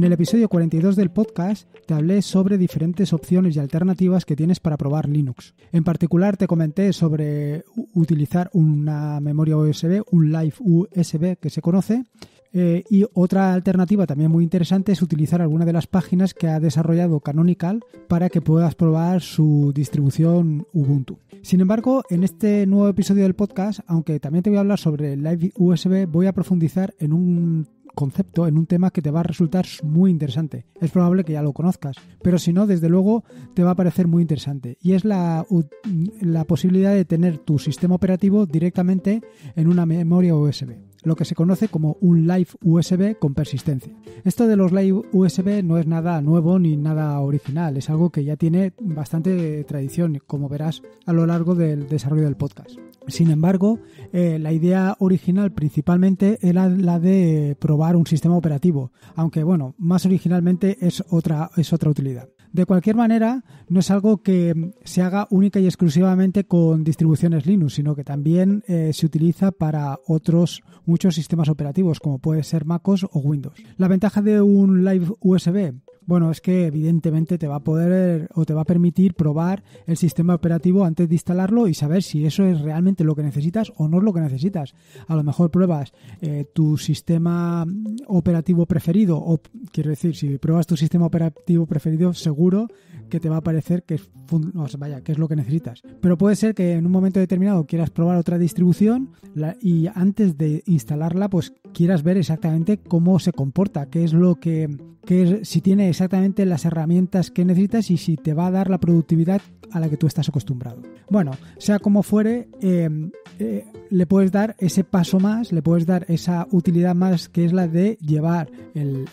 En el episodio 42 del podcast te hablé sobre diferentes opciones y alternativas que tienes para probar Linux. En particular te comenté sobre utilizar una memoria USB, un Live USB que se conoce, eh, y otra alternativa también muy interesante es utilizar alguna de las páginas que ha desarrollado Canonical para que puedas probar su distribución Ubuntu. Sin embargo, en este nuevo episodio del podcast, aunque también te voy a hablar sobre Live USB, voy a profundizar en un concepto, en un tema que te va a resultar muy interesante. Es probable que ya lo conozcas, pero si no, desde luego te va a parecer muy interesante. Y es la, la posibilidad de tener tu sistema operativo directamente en una memoria USB lo que se conoce como un Live USB con persistencia. Esto de los Live USB no es nada nuevo ni nada original, es algo que ya tiene bastante tradición, como verás a lo largo del desarrollo del podcast. Sin embargo, eh, la idea original principalmente era la de probar un sistema operativo, aunque bueno, más originalmente es otra, es otra utilidad. De cualquier manera, no es algo que mm, se haga única y exclusivamente con distribuciones Linux, sino que también eh, se utiliza para otros muchos sistemas operativos, como puede ser MacOS o Windows. La ventaja de un Live USB bueno, es que evidentemente te va a poder o te va a permitir probar el sistema operativo antes de instalarlo y saber si eso es realmente lo que necesitas o no es lo que necesitas. A lo mejor pruebas eh, tu sistema operativo preferido o quiero decir, si pruebas tu sistema operativo preferido, seguro que te va a parecer que es, vaya, es lo que necesitas. Pero puede ser que en un momento determinado quieras probar otra distribución y antes de instalarla, pues quieras ver exactamente cómo se comporta, qué es lo que, si tiene exactamente las herramientas que necesitas y si te va a dar la productividad a la que tú estás acostumbrado. Bueno, sea como fuere, em, eh, le puedes dar ese paso más, le puedes dar esa utilidad más que es la de llevar el,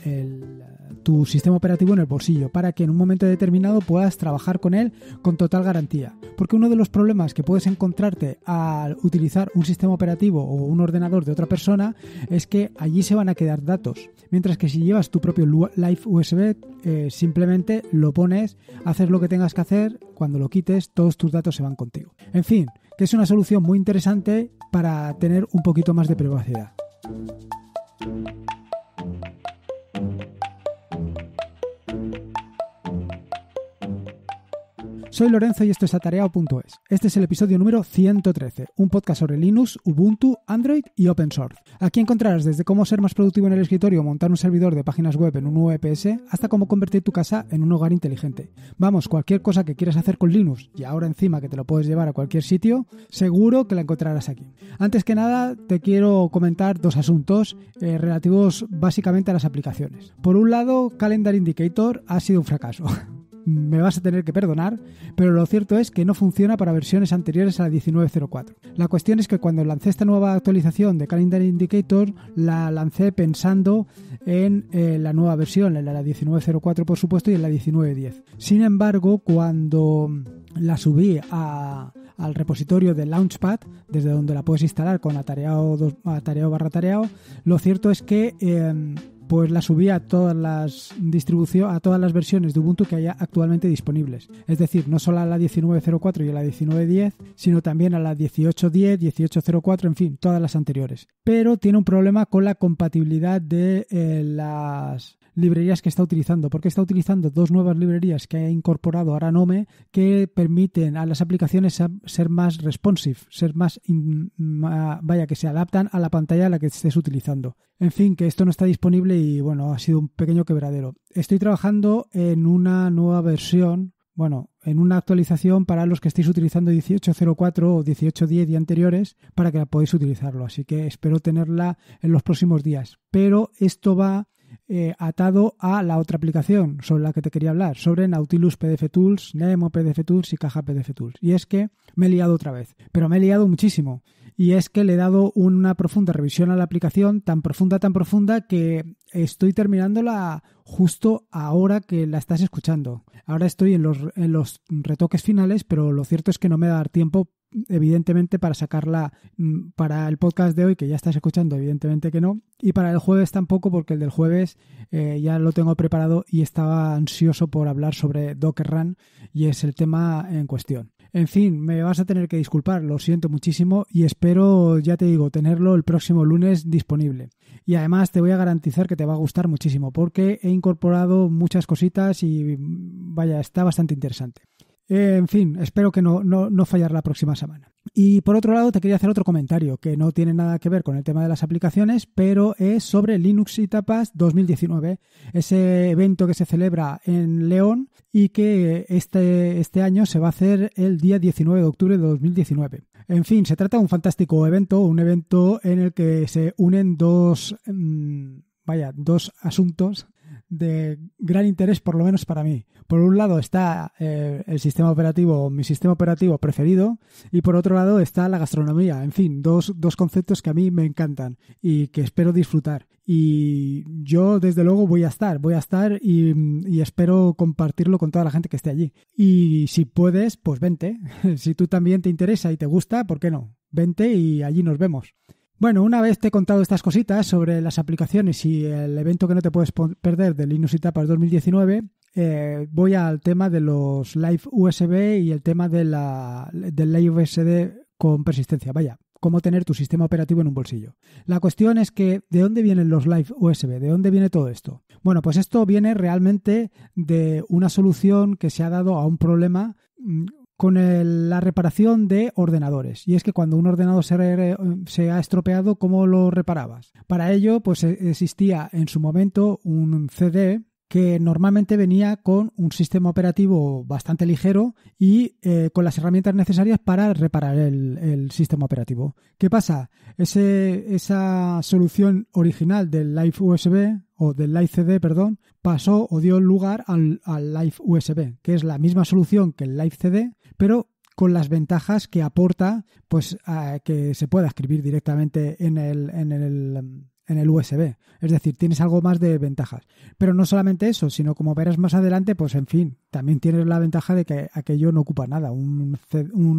tu sistema operativo en el bolsillo para que en un momento determinado puedas trabajar con él con total garantía. Porque uno de los problemas que puedes encontrarte al utilizar un sistema operativo o un ordenador de otra persona es que allí se van a quedar datos. Mientras que si llevas tu propio Live USB, eh, simplemente lo pones, haces lo que tengas que hacer, cuando lo quites, todos tus datos se van contigo. En fin, que es una solución muy interesante para tener un poquito más de privacidad. Soy Lorenzo y esto es atareao.es. Este es el episodio número 113, un podcast sobre Linux, Ubuntu, Android y Open Source. Aquí encontrarás desde cómo ser más productivo en el escritorio, montar un servidor de páginas web en un VPS e hasta cómo convertir tu casa en un hogar inteligente. Vamos, cualquier cosa que quieras hacer con Linux y ahora encima que te lo puedes llevar a cualquier sitio, seguro que la encontrarás aquí. Antes que nada, te quiero comentar dos asuntos eh, relativos básicamente a las aplicaciones. Por un lado, Calendar Indicator ha sido un fracaso. me vas a tener que perdonar, pero lo cierto es que no funciona para versiones anteriores a la 1904. La cuestión es que cuando lancé esta nueva actualización de Calendar Indicator, la lancé pensando en eh, la nueva versión, en la 1904 por supuesto y en la 1910. Sin embargo, cuando la subí al repositorio de Launchpad, desde donde la puedes instalar con atareado, barra atareado, lo cierto es que... Em, pues la subí a todas las distribución, a todas las versiones de Ubuntu que haya actualmente disponibles. Es decir, no solo a la 19.04 y a la 19.10, sino también a la 18.10, 18.04, en fin, todas las anteriores. Pero tiene un problema con la compatibilidad de eh, las librerías que está utilizando, porque está utilizando dos nuevas librerías que ha incorporado ahora Nome que permiten a las aplicaciones ser más responsive, ser más, vaya, que se adaptan a la pantalla a la que estés utilizando. En fin, que esto no está disponible y bueno, ha sido un pequeño quebradero. Estoy trabajando en una nueva versión, bueno, en una actualización para los que estéis utilizando 1804 o 1810 y anteriores para que la podáis utilizarlo. Así que espero tenerla en los próximos días. Pero esto va eh, atado a la otra aplicación sobre la que te quería hablar, sobre Nautilus PDF Tools, Nemo PDF Tools y Caja PDF Tools. Y es que me he liado otra vez, pero me he liado muchísimo. Y es que le he dado una profunda revisión a la aplicación, tan profunda, tan profunda, que estoy terminándola justo ahora que la estás escuchando. Ahora estoy en los, en los retoques finales, pero lo cierto es que no me va a dar tiempo evidentemente para sacarla mm, para el podcast de hoy, que ya estás escuchando, evidentemente que no, y para el jueves tampoco, porque el del jueves eh, ya lo tengo preparado y estaba ansioso por hablar sobre Docker Run y es el tema en cuestión. En fin, me vas a tener que disculpar, lo siento muchísimo y espero, ya te digo, tenerlo el próximo lunes disponible. Y además te voy a garantizar que te va a gustar muchísimo porque he incorporado muchas cositas y vaya, está bastante interesante. Eh, en fin, espero que no, no, fallar la próxima semana. Y por otro lado, te quería hacer otro comentario que no tiene nada que ver con el tema de las aplicaciones, pero es sobre Linux y Tapas 2019, ese evento que se celebra en León y que este, este año se va a hacer el día 19 de octubre de 2019. En fin, se trata de un fantástico evento, un evento en el que se unen dos... Mm, vaya, dos asuntos de gran interés, por lo menos para mí. Por un lado está eh, el sistema operativo, mi sistema operativo preferido, y por otro lado está la gastronomía. En fin, dos, conceptos que a mí me encantan y que espero disfrutar. Y yo, desde luego, voy a estar, voy a estar y, y espero compartirlo con toda la gente que esté allí. Y si puedes, pues vente. si tú también te interesa y te gusta, ¿por qué no? Vente y allí nos vemos. Bueno, una vez te he contado estas cositas sobre las aplicaciones y el evento que no te puedes perder de Linux y Tapas 2019, eh, voy al tema de los Live USB y el tema de la, del Live USB con persistencia. Vaya, cómo tener tu sistema operativo en un bolsillo. La cuestión es que, ¿de dónde vienen los Live USB? ¿De dónde viene todo esto? Bueno, pues esto viene realmente de una solución que se ha dado a un problema mm, con la reparación de ordenadores. Y es que cuando un ordenador se, ha estropeado, ¿cómo lo reparabas? Para ello, pues e, existía en su momento un CD que normalmente venía con un sistema operativo bastante ligero y eh, con las herramientas necesarias para reparar el, el sistema operativo. ¿Qué pasa? Ese, esa solución original del Live USB o del Live CD, perdón, pasó o dio lugar al, Live USB, que es la misma solución que el Live CD, pero con las ventajas que aporta pues que se pueda escribir directamente en en el en el USB. Es decir, tienes algo más de ventajas. Pero no solamente eso, sino como verás más adelante, pues en fin, también tiene la ventaja de que aquello no ocupa nada. Un,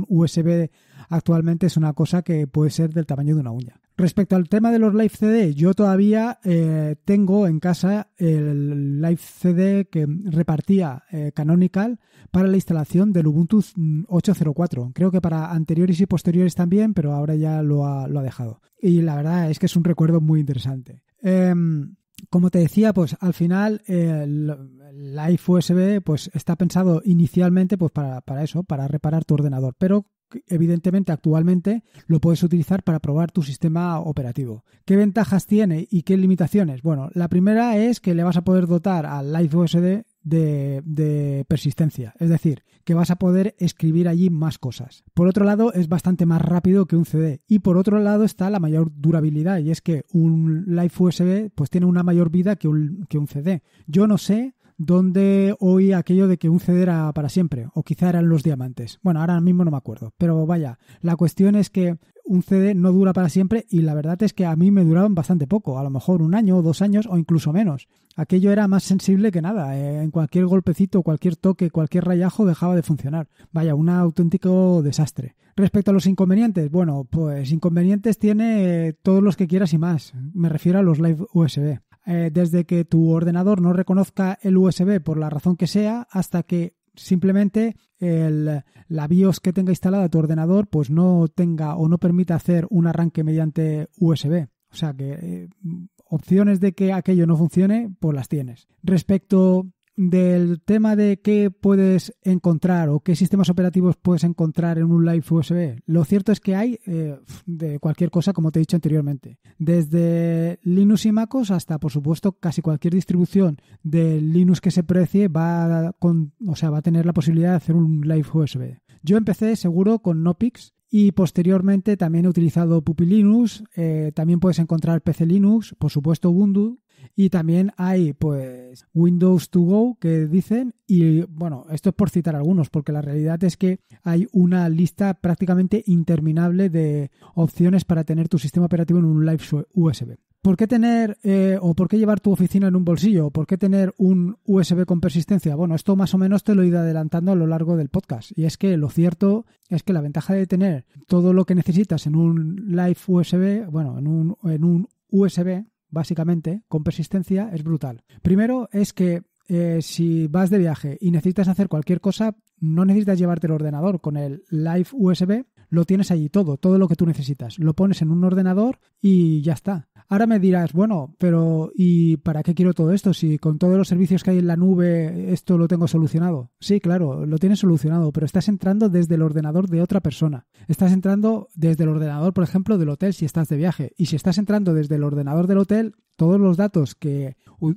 USB actualmente es una cosa que puede ser del tamaño de una uña. Respecto al tema de los Live CD, yo todavía eh, tengo en casa el Live CD que repartía eh, Canonical para la instalación del Ubuntu 8.04. Creo que para anteriores y posteriores también, pero ahora ya lo ha, lo ha dejado. Y la verdad es que es un recuerdo muy interesante. Em, como te decía, pues al final el eh, Live USB pues, está pensado inicialmente pues, para, eso, para reparar tu ordenador, pero evidentemente actualmente lo puedes utilizar para probar tu sistema operativo. ¿Qué ventajas tiene y qué limitaciones? Bueno, la primera es que le vas a poder dotar al Live USB de, persistencia, es decir, que vas a poder escribir allí más cosas. Por otro lado, es bastante más rápido que un CD y por otro lado está la mayor durabilidad y es que un Live USB pues tiene una mayor vida que un, que un CD. Yo no sé dónde oí aquello de que un CD era para siempre, o quizá eran los diamantes. Bueno, ahora mismo no me acuerdo, pero vaya, la cuestión es que un CD no dura para siempre y la verdad es que a mí me duraban bastante poco, a lo mejor un año o dos años o incluso menos. Aquello era más sensible que nada, eh, en cualquier golpecito, cualquier toque, cualquier rayajo dejaba de funcionar. Vaya, un auténtico desastre. Respecto a los inconvenientes, bueno, pues inconvenientes tiene todos los que quieras y más. Me refiero a los live USB eh, desde que tu ordenador no reconozca el USB por la razón que sea hasta que simplemente el, la BIOS que tenga instalada tu ordenador pues no tenga o no permita hacer un arranque mediante USB. O sea que eh, opciones de que aquello no funcione, pues las tienes. Respecto del tema de qué puedes encontrar o qué sistemas operativos puedes encontrar en un Live USB, lo cierto es que hay eh, de cualquier cosa, como te he dicho anteriormente. Desde Linux y MacOS hasta, por supuesto, casi cualquier distribución de Linux que se precie va, con, o sea, va a tener la posibilidad de hacer un Live USB. Yo empecé seguro con Nopix, y posteriormente también he utilizado Puppy Linux, eh, también puedes encontrar PC Linux, por supuesto Ubuntu, y también hay pues Windows to Go que dicen, y bueno, esto es por citar algunos, porque la realidad es que hay una lista prácticamente interminable de opciones para tener tu sistema operativo en un live USB. ¿Por qué tener eh, o por qué llevar tu oficina en un bolsillo? ¿Por qué tener un USB con persistencia? Bueno, esto más o menos te lo he ido adelantando a lo largo del podcast. Y es que lo cierto es que la ventaja de tener todo lo que necesitas en un live USB, bueno, en un USB, básicamente, con persistencia, es brutal. Primero es que eh, si vas de viaje y necesitas hacer cualquier cosa, no necesitas llevarte el ordenador. Con el Live USB lo tienes allí todo, todo lo que tú necesitas. Lo pones en un ordenador y ya está. Ahora me dirás, bueno, pero ¿y para qué quiero todo esto? Si con todos los servicios que hay en la nube esto lo tengo solucionado. Sí, claro, lo tienes solucionado, pero estás entrando desde el ordenador de otra persona. Estás entrando desde el ordenador, por ejemplo, del hotel si estás de viaje. Y si estás entrando desde el ordenador del hotel, todos los datos que o,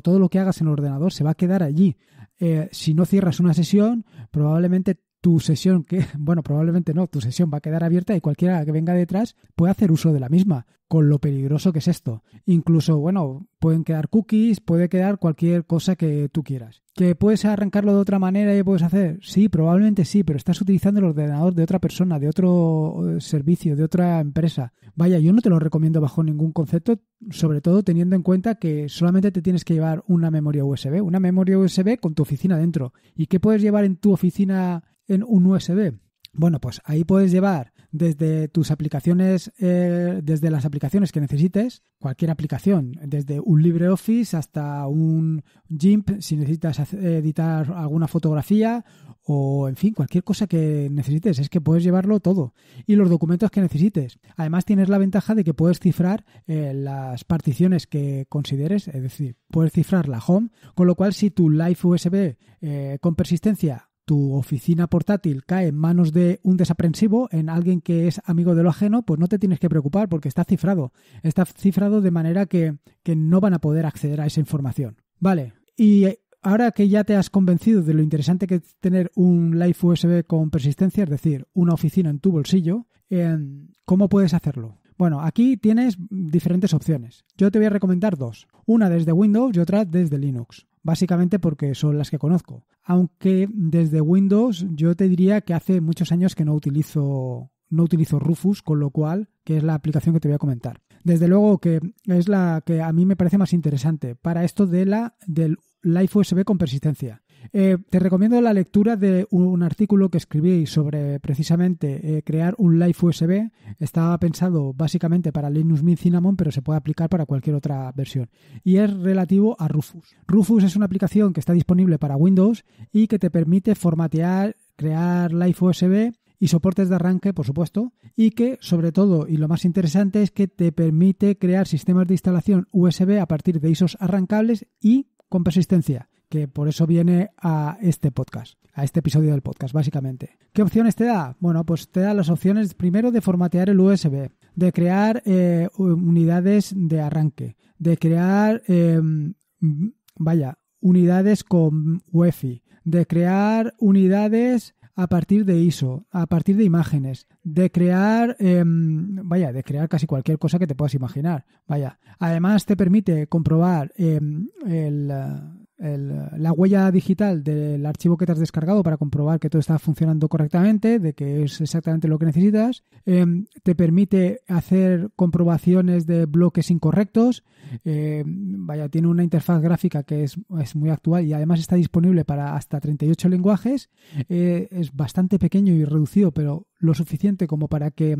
todo lo que hagas en el ordenador se va a quedar allí. Eh, si no cierras una sesión, probablemente tu sesión, que, bueno, probablemente no, tu sesión va a quedar abierta y cualquiera que venga detrás puede hacer uso de la misma, con lo peligroso que es esto. Incluso, bueno, pueden quedar cookies, puede quedar cualquier cosa que tú quieras. ¿Que puedes arrancarlo de otra manera y puedes hacer? Sí, probablemente sí, pero estás utilizando el ordenador de otra persona, de otro eh, servicio, de otra empresa. Vaya, yo no te lo recomiendo bajo ningún concepto, sobre todo teniendo en cuenta que solamente te tienes que llevar una memoria USB, una memoria USB con tu oficina dentro. ¿Y qué puedes llevar en tu oficina en un USB. Bueno, pues ahí puedes llevar desde tus aplicaciones, eh, desde las aplicaciones que necesites, cualquier aplicación, desde un LibreOffice hasta un GIMP, si necesitas editar alguna fotografía o, en fin, cualquier cosa que necesites. Es que puedes llevarlo todo y los documentos que necesites. Además, tienes la ventaja de que puedes cifrar eh, las particiones que consideres, es decir, puedes cifrar la home, con lo cual si tu Live USB eh, con persistencia tu oficina portátil cae en manos de un desaprensivo, en alguien que es amigo de lo ajeno, pues no te tienes que preocupar porque está cifrado. Está cifrado de manera que, no van a poder acceder a esa información. Vale, y ahora que ya te has convencido de lo interesante que es tener un Live USB con persistencia, es decir, una oficina en tu bolsillo, em, ¿cómo puedes hacerlo? Bueno, aquí tienes diferentes opciones. Yo te voy a recomendar dos. Una desde Windows y otra desde Linux básicamente porque son las que conozco. Aunque desde Windows yo te diría que hace muchos años que no utilizo no utilizo Rufus, con lo cual, que es la aplicación que te voy a comentar. Desde luego que es la que a mí me parece más interesante para esto de la del Live USB con persistencia. Eh, te recomiendo la lectura de un artículo que escribí sobre precisamente eh, crear un Live USB. Estaba pensado básicamente para Linux Mint Cinnamon, pero se puede aplicar para cualquier otra versión. Y es relativo a Rufus. Rufus es una aplicación que está disponible para Windows y que te permite formatear, crear Live USB y soportes de arranque, por supuesto, y que, sobre todo, y lo más interesante, es que te permite crear sistemas de instalación USB a partir de ISOs arrancables y con persistencia que por eso viene a este podcast, a este episodio del podcast, básicamente. ¿Qué opciones te da? Bueno, pues te da las opciones primero de formatear el USB, de crear eh, unidades de arranque, de crear, em, vaya, unidades con UEFI, de crear unidades a partir de ISO, a partir de imágenes, de crear, em, vaya, de crear casi cualquier cosa que te puedas imaginar, vaya. Además te permite comprobar em, el, la huella digital del archivo que te has descargado para comprobar que todo está funcionando correctamente, de que es exactamente lo que necesitas. Em, te permite hacer comprobaciones de bloques incorrectos. Em, vaya, tiene una interfaz gráfica que es, muy actual y además está disponible para hasta 38 lenguajes. Eh, es bastante pequeño y reducido, pero lo suficiente como para que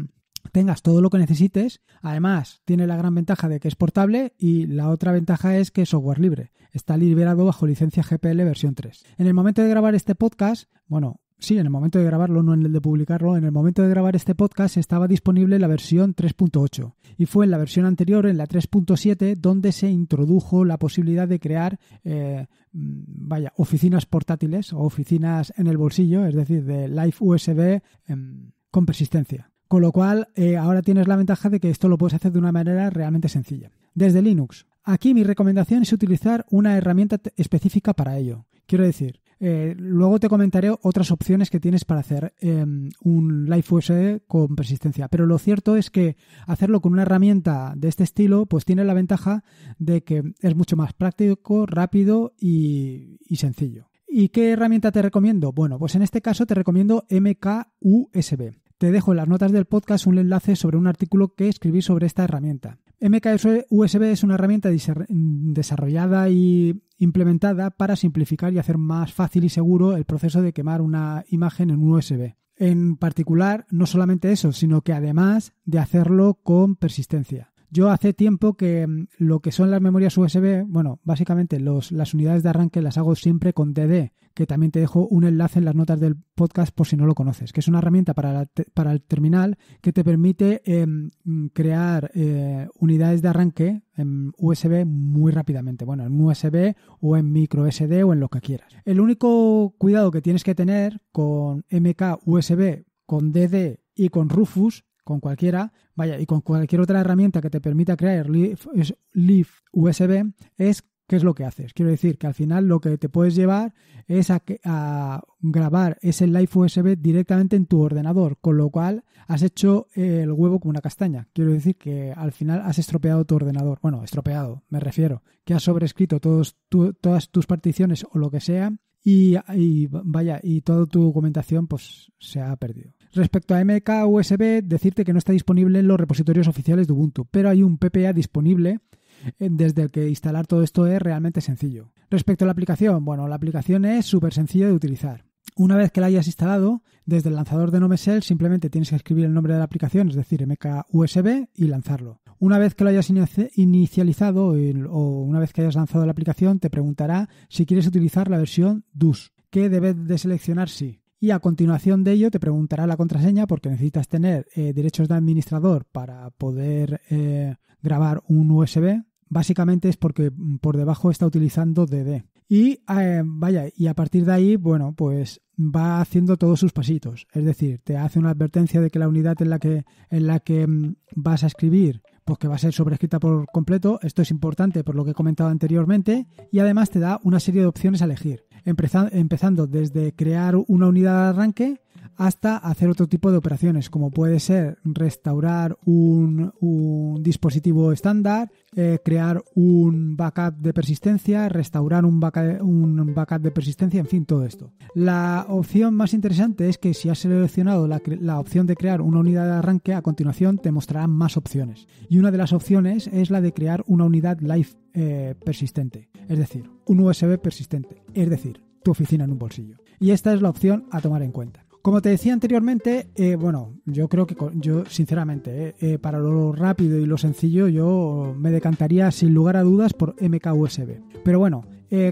tengas todo lo que necesites. Además, tiene la gran ventaja de que es portable y la otra ventaja es que es software libre. Está liberado bajo licencia GPL versión 3. En el momento de grabar este podcast, bueno, sí, en el momento de grabarlo, no en el de publicarlo, en el momento de grabar este podcast estaba disponible la versión 3.8 y fue en la versión anterior, en la 3.7, donde se introdujo la posibilidad de crear, eh, vaya, oficinas portátiles o oficinas en el bolsillo, es decir, de Live USB em, con persistencia. Con lo cual, eh, ahora tienes la ventaja de que esto lo puedes hacer de una manera realmente sencilla. Desde Linux. Aquí mi recomendación es utilizar una herramienta específica para ello. Quiero decir, eh, luego te comentaré otras opciones que tienes para hacer em, un Live USB con persistencia. Pero lo cierto es que hacerlo con una herramienta de este estilo, pues tiene la ventaja de que es mucho más práctico, rápido y, y sencillo. ¿Y qué herramienta te recomiendo? Bueno, pues en este caso te recomiendo MKUSB. Te dejo en las notas del podcast un enlace sobre un artículo que escribí sobre esta herramienta. MKS USB es una herramienta desarrollada y implementada para simplificar y hacer más fácil y seguro el proceso de quemar una imagen en un USB. En particular, no solamente eso, sino que además de hacerlo con persistencia. Yo hace tiempo que mm, lo que son las memorias USB, bueno, básicamente los, las unidades de arranque las hago siempre con DD, que también te dejo un enlace en las notas del podcast por si no lo conoces, que es una herramienta para, para el terminal que te permite em, mm, crear eh, unidades de arranque en USB muy rápidamente, bueno, en USB o en micro SD o en lo que quieras. El único cuidado que tienes que tener con MK USB, con DD y con Rufus con cualquiera, vaya, y con cualquier otra herramienta que te permita crear Live USB, es qué es lo que haces. Quiero decir que al final lo que te puedes llevar es a, grabar ese Live USB directamente en tu ordenador, con lo cual has hecho el huevo como una castaña. Quiero decir que al final has estropeado tu ordenador. Bueno, estropeado, me refiero, que has sobrescrito todos, todas tus particiones o lo que sea y, y, vaya, y toda tu documentación pues se ha perdido. Respecto a MKUSB, decirte que no está disponible en los repositorios oficiales de Ubuntu, pero hay un PPA disponible eh, desde el que instalar todo esto es realmente sencillo. Respecto a la aplicación, bueno, la aplicación es súper sencilla de utilizar. Una vez que la hayas instalado, desde el lanzador de NoMesel simplemente tienes que escribir el nombre de la aplicación, es decir, MKUSB, y lanzarlo. Una vez que lo hayas inicializado eh, o una vez que hayas lanzado la aplicación, te preguntará si quieres utilizar la versión DUS, que debes de seleccionar sí y a continuación de ello te preguntará la contraseña porque necesitas tener eh, derechos de administrador para poder eh, grabar un USB. Básicamente es porque mm, por debajo está utilizando DD. Y eh, vaya, y a partir de ahí, bueno, pues va haciendo todos sus pasitos. Es decir, te hace una advertencia de que la unidad en la que, en la que mm, vas a escribir pues que va a ser sobreescrita por completo. Esto es importante por lo que he comentado anteriormente y además te da una serie de opciones a elegir, empezando desde crear una unidad de arranque hasta hacer otro tipo de operaciones, como puede ser restaurar un, dispositivo estándar, eh, crear un backup de persistencia, restaurar un backup, de persistencia, en fin, todo esto. La opción más interesante es que si has seleccionado la, opción de crear una unidad de arranque, a continuación te mostrarán más opciones. Y una de las opciones es la de crear una unidad live eh, persistente, es decir, un USB persistente, es decir, tu oficina en un bolsillo. Y esta es la opción a tomar en cuenta. Como te decía anteriormente, eh, bueno, yo creo que yo, sinceramente, eh, eh, para lo rápido y lo sencillo, yo me decantaría sin lugar a dudas por MKUSB. Pero bueno,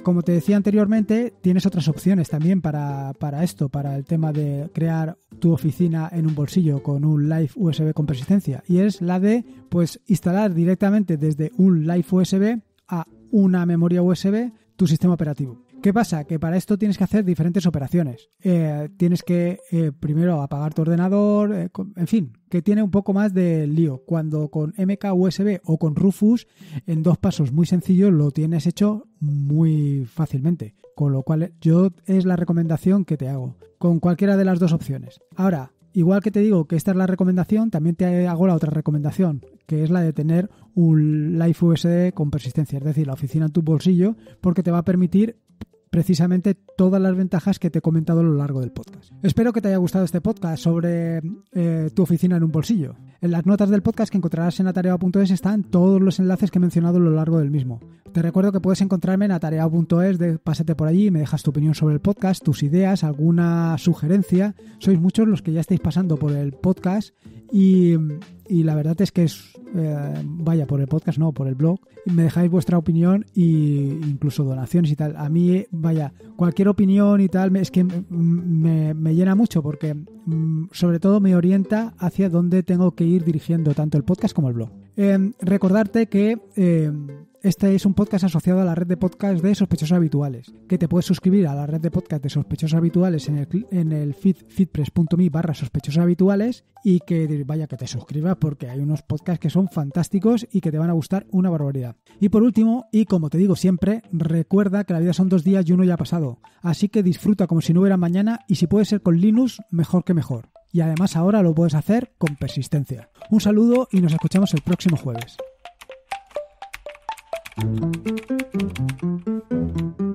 como te decía anteriormente, tienes otras opciones también para, para, esto, para el tema de crear tu oficina en un bolsillo con un Live USB con persistencia. Y es la de pues instalar directamente desde un Live USB a una memoria USB tu sistema operativo. ¿Qué pasa? Que para esto tienes que hacer diferentes operaciones. Eh, tienes que eh, primero apagar tu ordenador, eh, en fin, que tiene un poco más de lío. Cuando con MKUSB o con Rufus, en dos pasos muy sencillos lo tienes hecho muy fácilmente. Con lo cual, yo es la recomendación que te hago, con cualquiera de las dos opciones. Ahora, igual que te digo que esta es la recomendación, también te hago la otra recomendación, que es la de tener un Live USB con persistencia, es decir, la oficina en tu bolsillo, porque te va a permitir precisamente todas las ventajas que te he comentado a lo largo del podcast. Espero que te haya gustado este podcast sobre eh, tu oficina en un bolsillo. En las notas del podcast que encontrarás en atareado.es están todos los enlaces que he mencionado a lo largo del mismo. Te recuerdo que puedes encontrarme en atareado.es, pásate por allí y me dejas tu opinión sobre el podcast, tus ideas, alguna sugerencia. Sois muchos los que ya estáis pasando por el podcast y, y la verdad es que es eh, vaya por el podcast, no, por el blog, me dejáis vuestra opinión e incluso donaciones y tal. A mí, vaya, cualquier opinión y tal, es que me, llena mucho porque mm, sobre todo me orienta hacia dónde tengo que ir dirigiendo tanto el podcast como el blog. Eh, recordarte que... Eh, este es un podcast asociado a la red de podcast de Sospechosos Habituales, que te puedes suscribir a la red de podcast de Sospechosos Habituales en el, en feed, feedpress.me barra Sospechosos Habituales y que vaya que te suscribas porque hay unos podcasts que son fantásticos y que te van a gustar una barbaridad. Y por último, y como te digo siempre, recuerda que la vida son dos días y uno ya ha pasado, así que disfruta como si no hubiera mañana y si puede ser con Linux, mejor que mejor. Y además ahora lo puedes hacer con persistencia. Un saludo y nos escuchamos el próximo jueves. うん。